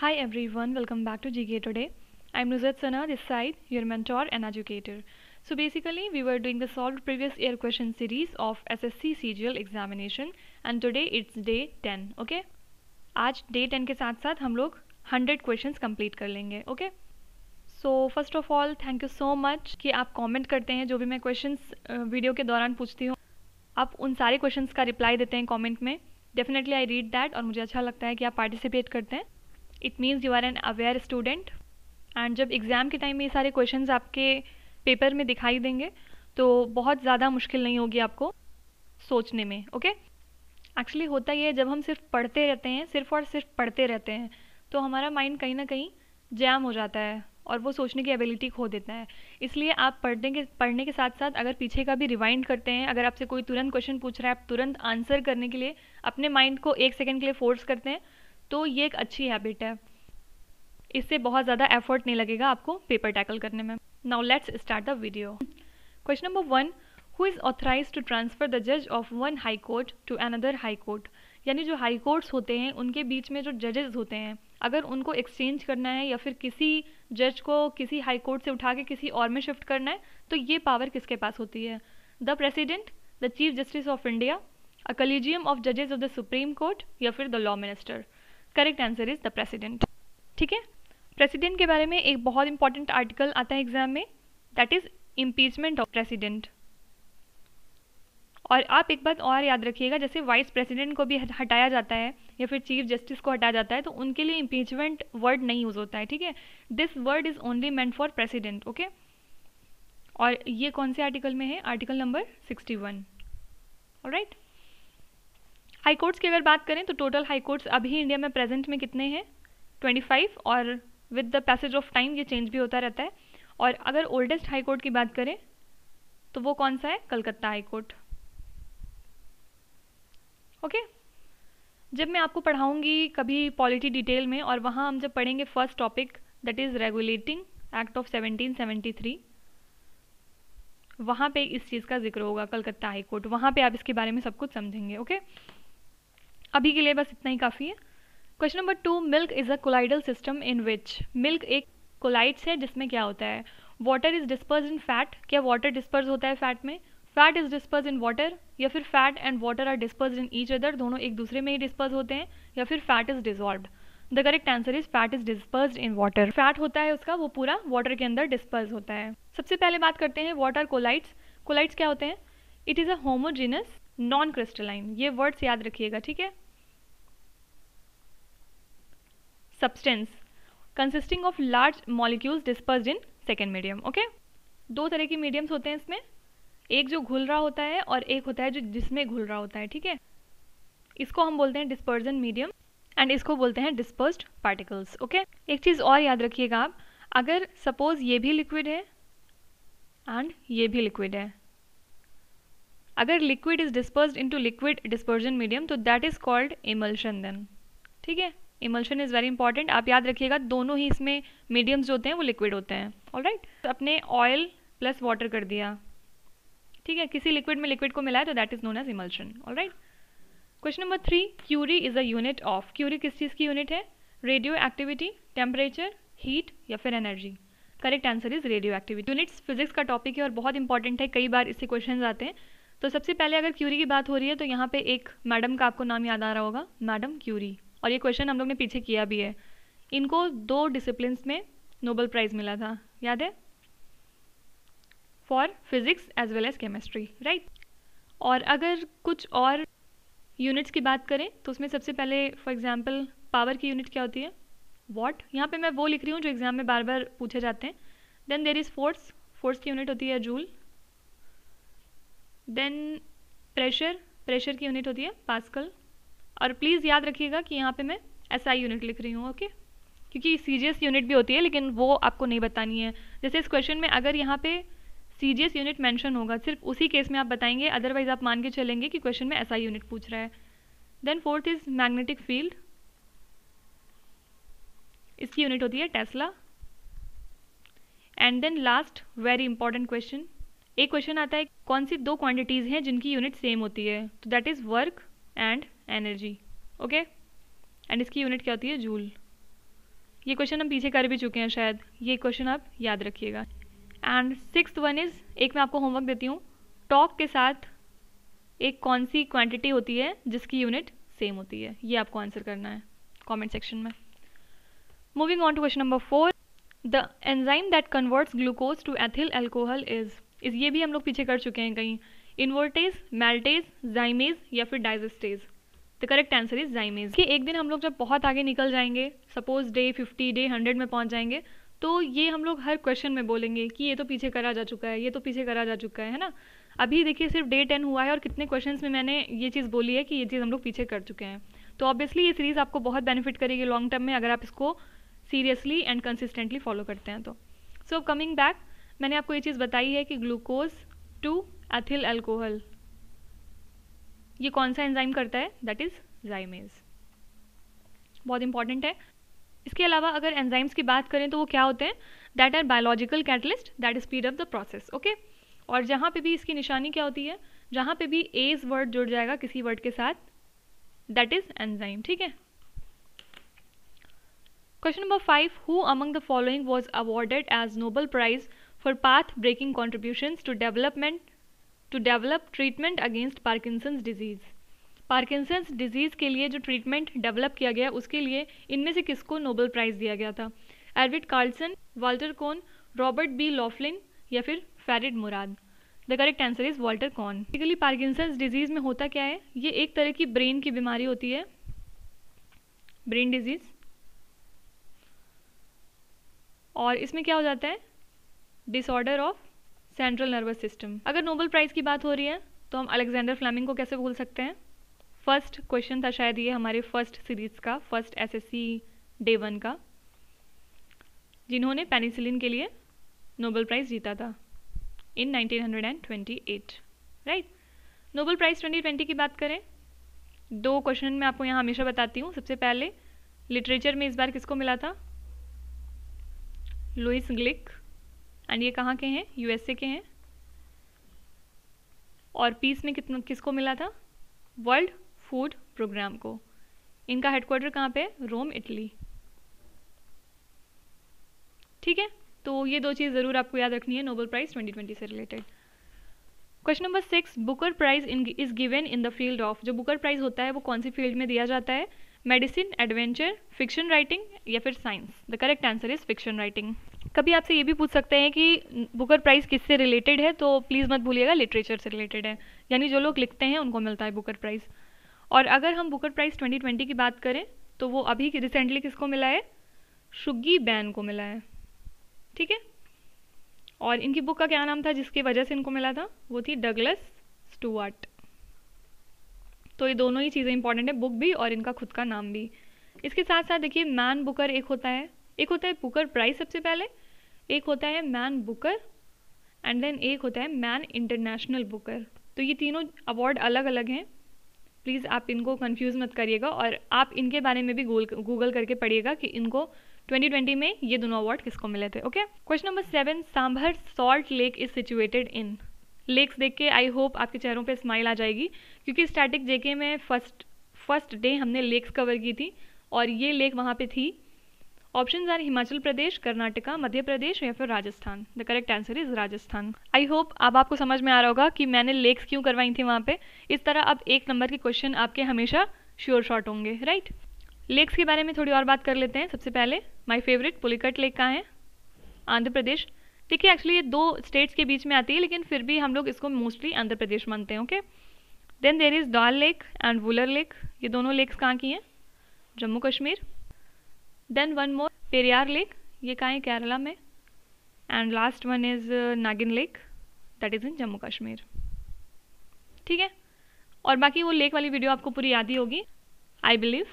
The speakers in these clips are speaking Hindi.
Hi everyone, welcome back to GK today. I'm Nuzat Sana, this side, your mentor and educator. So basically, we were doing the solved previous year question series of SSC CGL examination and today it's day 10, okay? आज डे 10 के साथ साथ हम लोग 100 क्वेश्चंस कंप्लीट कर लेंगे okay so first of all thank you so much कि आप कमेंट करते हैं जो भी मैं क्वेश्चंस वीडियो के दौरान पूछती हूँ आप उन सारे क्वेश्चंस का रिप्लाई देते हैं कमेंट में डेफिनेटली आई रीड दैट और मुझे अच्छा लगता है कि आप पार्टिसिपेट करते हैं it means you are an aware student and जब एग्ज़ाम के टाइम में ये सारे क्वेश्चन आपके पेपर में दिखाई देंगे तो बहुत ज़्यादा मुश्किल नहीं होगी आपको सोचने में ओके okay? एक्चुअली होता ये है जब हम सिर्फ पढ़ते रहते हैं सिर्फ और सिर्फ पढ़ते रहते हैं तो हमारा माइंड कहीं ना कहीं जैम हो जाता है और वो सोचने की एबिलिटी खो देता है इसलिए आप पढ़ने के पढ़ने के साथ साथ अगर पीछे का भी रिवाइंड करते हैं अगर आपसे कोई तुरंत क्वेश्चन पूछ रहा है आप तुरंत आंसर करने के लिए अपने माइंड को एक सेकेंड के लिए फोर्स करते हैं तो ये एक अच्छी हैबिट है इससे बहुत ज़्यादा एफर्ट नहीं लगेगा आपको पेपर टैकल करने में now let's start the video question number one who is authorise to transfer the जज of one high court to another high court यानी जो हाई कोर्ट्स होते हैं उनके बीच में जो जजेस होते हैं अगर उनको एक्सचेंज करना है या फिर किसी जज को किसी हाई कोर्ट से उठा के किसी और में शिफ्ट करना है तो ये पावर किसके पास होती है the president the chief justice of India a collegium of जजेस ऑफ द सुप्रीम कोर्ट या फिर the law minister correct answer is the president ठीक है प्रेसिडेंट के बारे में एक बहुत इंपॉर्टेंट आर्टिकल आता है एग्जाम में that is impeachment of president और आप एक बात और याद रखिएगा जैसे वाइस प्रेसिडेंट को भी हटाया जाता है या फिर चीफ जस्टिस को हटाया जाता है तो उनके लिए इम्पीचमेंट वर्ड नहीं यूज़ होता है ठीक है this word is only meant for president okay और ये कौन से आर्टिकल में है article number sixty one right high courts की अगर बात करें तो टोटल हाई कोर्ट्स अभी इंडिया में प्रेजेंट में कितने हैं 25 और with the passage of time ये चेंज भी होता रहता है और अगर ओल्डेस्ट हाई कोर्ट की बात करें तो वो कौन सा है कलकत्ता हाई कोर्ट ओके जब मैं आपको पढ़ाऊंगी कभी पॉलिटी डिटेल में और वहाँ हम जब पढ़ेंगे first topic that is regulating act of 1773 वहाँ पे इस चीज़ का जिक्र होगा कलकत्ता हाई कोर्ट वहाँ पे आप इसके बारे में सब कुछ समझेंगे ओके okay? अभी के लिए बस इतना ही काफ़ी है question number two milk is a colloidal system in which milk एक कोलाइड्स है जिसमें क्या होता है water is disperse in fat क्या वाटर डिस्पर्स होता है फैट में fat is disperse in water या फिर fat and water are disperse in each other दोनों एक दूसरे में ही डिस्पर्स होते हैं या फिर fat is dissolve the correct answer is fat is disperse in water fat होता है उसका वो पूरा वाटर के अंदर डिस्पर्ज होता है सबसे पहले बात करते हैं वाटर कोलाइट्स कोलाइट्स क्या होते हैं it is a homogeneous non crystalline ये वर्ड्स याद रखिएगा ठीक है substance consisting of large molecules disperse in second medium okay दो तरह के मीडियम्स होते हैं इसमें एक जो घुल रहा होता है और एक होता है जो जिसमें घुल रहा होता है ठीक है इसको हम बोलते हैं डिस्पर्जन मीडियम एंड इसको बोलते हैं डिस्पर्स्ड पार्टिकल्स ओके एक चीज़ और याद रखिएगा आप अगर सपोज ये भी लिक्विड है एंड ये भी लिक्विड है अगर liquid is in to liquid dispersion medium तो that is called emulsion then ठीक है इमल्शन इज़ वेरी इंपॉर्टेंट आप याद रखिएगा दोनों ही इसमें मीडियम्स जो होते हैं वो लिक्विड होते हैं ऑल राइट right? तो अपने ऑयल प्लस वाटर कर दिया ठीक है किसी लिक्विड में लिक्विड को मिलाया तो that is known as emulsion all right question number three curie is a unit of curie किस चीज़ की यूनिट है रेडियो एक्टिविटी टेम्परेचर हीट या फिर energy correct answer is radioactivity units physics का टॉपिक है और बहुत इंपॉर्टेंट है कई बार इससे क्वेश्चन आते हैं तो सबसे पहले अगर क्यूरी की बात हो रही है तो यहाँ पे एक मैडम का आपको नाम याद आ रहा होगा मैडम क्यूरी और ये क्वेश्चन हम लोग ने पीछे किया भी है इनको दो डिसिप्लिन में नोबल प्राइज़ मिला था याद है for physics as well as chemistry right और अगर कुछ और यूनिट्स की बात करें तो उसमें सबसे पहले फॉर एग्ज़ाम्पल पावर की यूनिट क्या होती है वॉट यहाँ पे मैं वो लिख रही हूँ जो एग्ज़ाम में बार बार पूछे जाते हैं then there is force force की यूनिट होती है जूल देन प्रेशर प्रेशर की यूनिट होती है पास्कल और प्लीज़ याद रखिएगा कि यहाँ पे मैं एस आई यूनिट लिख रही हूँ ओके क्योंकि सी जी एस यूनिट भी होती है लेकिन वो आपको नहीं बतानी है जैसे इस क्वेश्चन में अगर यहाँ पे C G S unit mention होगा सिर्फ उसी केस में आप बताएंगे अदरवाइज आप मान के चलेंगे कि क्वेश्चन में एस आई यूनिट पूछ रहा है then fourth is magnetic field इसकी यूनिट होती है tesla and then last very important question एक क्वेश्चन आता है कौन सी दो क्वांटिटीज़ हैं जिनकी यूनिट सेम होती है तो that is work and energy okay and इसकी यूनिट क्या होती है जूल ये क्वेश्चन हम पीछे कर भी चुके हैं शायद ये क्वेश्चन आप याद रखिएगा एंड सिक्स वन इज़ एक मैं आपको होमवर्क देती हूँ टॉक के साथ एक कौन सी क्वांटिटी होती है जिसकी यूनिट सेम होती है ये आपको आंसर करना है कमेंट सेक्शन में moving on to question number four the enzyme that converts glucose to ethyl alcohol is इस ये भी हम लोग पीछे कर चुके हैं कहीं इन्वर्टेज मेल्टेज जाइमेज या फिर diastase the correct answer is zymase कि एक दिन हम लोग जब बहुत आगे निकल जाएंगे suppose day fifty day hundred में पहुंच जाएंगे तो ये हम लोग हर क्वेश्चन में बोलेंगे कि ये तो पीछे करा जा चुका है ये तो पीछे करा जा चुका है है ना अभी देखिए सिर्फ डे टेन हुआ है और कितने क्वेश्चंस में मैंने ये चीज़ बोली है कि ये चीज़ हम लोग पीछे कर चुके हैं तो ऑब्वियसली ये सीरीज़ आपको बहुत बेनिफिट करेगी लॉन्ग टर्म में अगर आप इसको सीरियसली एंड कंसिस्टेंटली फॉलो करते हैं तो सो कमिंग बैक मैंने आपको ये चीज़ बताई है कि ग्लूकोज टू एथिल एल्कोहल ये कौन सा एंजाइम करता है दैट इज़ जाइमेज बहुत इंपॉर्टेंट है इसके अलावा अगर एंजाइम्स की बात करें तो वो क्या होते हैं that are biological catalyst that speed of the process okay और जहाँ पे भी इसकी निशानी क्या होती है जहाँ पे भी एज वर्ड जुड़ जाएगा किसी वर्ड के साथ दैट इज एंजाइम ठीक है question number five who among the following was awarded as Nobel prize for path breaking contribution to development to develop treatment against Parkinson's disease Parkinson's disease के लिए जो ट्रीटमेंट डेवलप किया गया उसके लिए इनमें से किसको नोबल प्राइज़ दिया गया था Arvid Carlsson Walter Kohn Robert B Laughlin या फिर Ferid Murad the correct answer is Walter Kohn basically Parkinson's disease में होता क्या है ये एक तरह की ब्रेन की बीमारी होती है ब्रेन डिजीज़ और इसमें क्या हो जाता है disorder of central nervous system अगर नोबल प्राइज़ की बात हो रही है तो हम अलेक्जेंडर फ्लैमिंग को कैसे भूल सकते हैं फर्स्ट क्वेश्चन था शायद ये हमारे फर्स्ट सीरीज़ का first S C day one का जिन्होंने पेनिसिलिन के लिए नोबल प्राइज़ जीता था इन 1928 राइट नोबल प्राइज़ 2020 की बात करें दो क्वेश्चन मैं आपको यहाँ हमेशा बताती हूँ सबसे पहले लिटरेचर में इस बार किसको मिला था लुइस ग्लिक एंड ये कहाँ के हैं यूएसए के हैं और पीस में कितना किसको मिला था वर्ल्ड फूड प्रोग्राम को इनका हेडक्वार्टर कहाँ पे रोम इटली ठीक है तो ये दो चीज़ ज़रूर आपको याद रखनी है नोबल प्राइज़ 2020 से related question number six Booker prize in is given in the field of जो बुकर प्राइज होता है वो कौन सी फील्ड में दिया जाता है मेडिसिन एडवेंचर फिक्शन राइटिंग या फिर science the correct answer is fiction writing कभी आपसे ये भी पूछ सकते हैं कि बुकर प्राइज़ किससे रिलेटेड है तो प्लीज़ मत भूलिएगा लिटरेचर से रिलेटेड है यानी जो लोग लिखते हैं उनको मिलता है बुकर प्राइज़ और अगर हम बुकर प्राइज़ 2020 की बात करें तो वो अभी रिसेंटली किसको मिला है शुगी बैन को मिला है ठीक है और इनकी बुक का क्या नाम था जिसकी वजह से इनको मिला था वो थी डगलस स्टुअर्ट तो ये दोनों ही चीज़ें इंपॉर्टेंट है बुक भी और इनका खुद का नाम भी इसके साथ साथ देखिए मैन बुकर एक होता है एक होता है बुकर प्राइस सबसे पहले एक होता है मैन बुकर एंड देन एक होता है मैन इंटरनेशनल बुकर तो ये तीनों अवार्ड अलग अलग हैं प्लीज़ आप इनको कंफ्यूज मत करिएगा और आप इनके बारे में भी गूगल करके पढ़िएगा कि इनको 2020 में ये दोनों अवार्ड किसको मिले थे okay question number seven Sambhar salt lake is situated in lakes देख के आई होप आपके चेहरों पे स्माइल आ जाएगी क्योंकि स्टैटिक जेके में फर्स्ट फर्स्ट डे हमने लेक्स कवर की थी और ये लेक वहाँ पे थी ऑप्शन आर हिमाचल प्रदेश कर्नाटका मध्य प्रदेश या फिर Rajasthan the correct answer is Rajasthan I hope अब आपको समझ में आ रहा होगा कि मैंने लेक्स क्यों करवाई थी वहाँ पे इस तरह अब एक नंबर के क्वेश्चन आपके हमेशा श्योर शॉट होंगे राइट लेक्स के बारे में थोड़ी और बात कर लेते हैं सबसे पहले माई फेवरेट पुलिकट लेक कहाँ है आंध्र प्रदेश देखिए एक्चुअली ये दो स्टेट्स के बीच में आती है लेकिन फिर भी हम लोग इसको मोस्टली आंध्र प्रदेश मानते हैं okay then there is Dal lake and Wular lake ये दोनों लेक्स कहाँ की हैं Jammu Kashmir then one more Periyar lake ये कहाँ है केरला में and last one is Nagin lake that is in Jammu Kashmir ठीक है और बाकी वो लेक वाली वीडियो आपको पूरी याद ही होगी I believe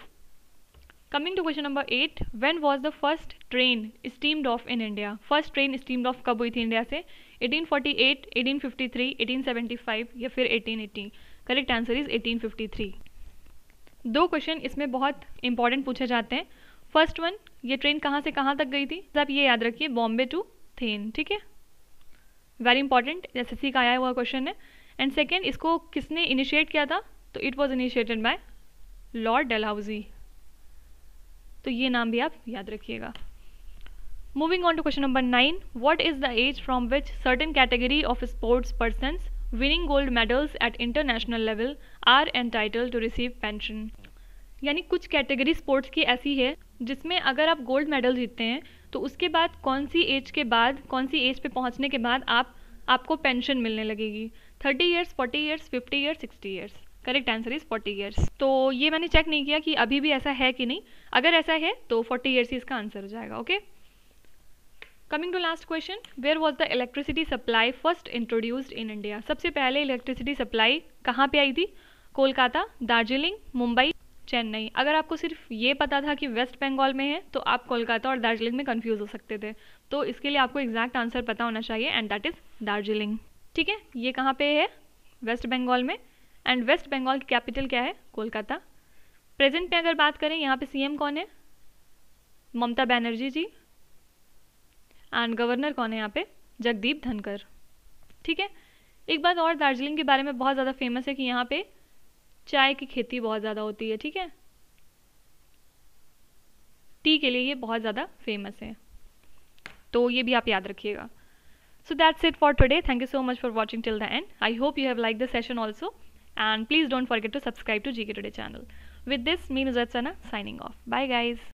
coming to question number eight when was the first train steamed off in India first train steamed off कब हुई थी इंडिया से 1848, 1853, 1875 या फिर 1880 करेक्ट आंसर इज 1853 दो क्वेश्चन इसमें बहुत इंपॉर्टेंट पूछे जाते हैं फर्स्ट वन ये ट्रेन कहाँ से कहाँ तक गई थी आप ये याद रखिए बॉम्बे टू थेन ठीक है वेरी इंपॉर्टेंट एस का आया हुआ क्वेश्चन है एंड सेकेंड इसको किसने इनिशिएट किया था तो it was initiated by Lord Dalhousie तो ये नाम भी आप याद रखिएगा moving on to question number nine what is the age from which certain category of sports person winning gold medals at international level are entitled to receive pension यानी कुछ कैटेगरी स्पोर्ट्स की ऐसी है जिसमें अगर आप गोल्ड मेडल जीतते हैं तो उसके बाद कौन सी एज के बाद कौन सी एज पे पहुंचने के बाद आप आपको पेंशन मिलने लगेगी thirty years forty years fifty years sixty years correct answer is forty years तो ये मैंने चेक नहीं किया कि अभी भी ऐसा है कि नहीं अगर ऐसा है तो फोर्टी ईयर्स ही इसका आंसर हो जाएगा okay coming to last question where was the electricity supply first introduced in India सबसे पहले इलेक्ट्रिसिटी सप्लाई कहाँ पे आई थी कोलकाता दार्जिलिंग मुंबई चेन्नई अगर आपको सिर्फ ये पता था कि वेस्ट बंगाल में है तो आप कोलकाता और दार्जिलिंग में कन्फ्यूज हो सकते थे तो इसके लिए आपको एग्जैक्ट आंसर पता होना चाहिए एंड दैट इज़ दार्जिलिंग ठीक है ये कहाँ पे है वेस्ट बंगाल में एंड वेस्ट बंगाल की कैपिटल क्या है कोलकाता प्रेजेंट में अगर बात करें यहाँ पे सीएम कौन है ममता बनर्जी जी एंड गवर्नर कौन है यहाँ पे जगदीप धनकर ठीक है एक बात और दार्जिलिंग के बारे में बहुत ज़्यादा फेमस है कि यहाँ पे चाय की खेती बहुत ज़्यादा होती है ठीक है टी के लिए ये बहुत ज़्यादा फेमस है तो ये भी आप याद रखिएगा so that's it for today thank you so much for watching till the end I hope you have like the session also and please don't forget to subscribe to G K today channel with this मीन उजत साइनिंग ऑफ बाय गाइज